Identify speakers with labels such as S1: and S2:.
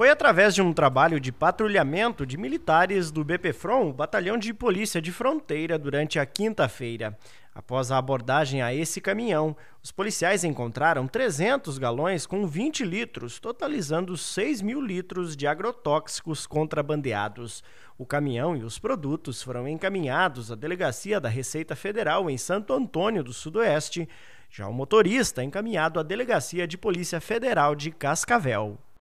S1: Foi através de um trabalho de patrulhamento de militares do BPFROM, o Batalhão de Polícia de Fronteira, durante a quinta-feira. Após a abordagem a esse caminhão, os policiais encontraram 300 galões com 20 litros, totalizando 6 mil litros de agrotóxicos contrabandeados. O caminhão e os produtos foram encaminhados à Delegacia da Receita Federal em Santo Antônio do Sudoeste, já o motorista encaminhado à Delegacia de Polícia Federal de Cascavel.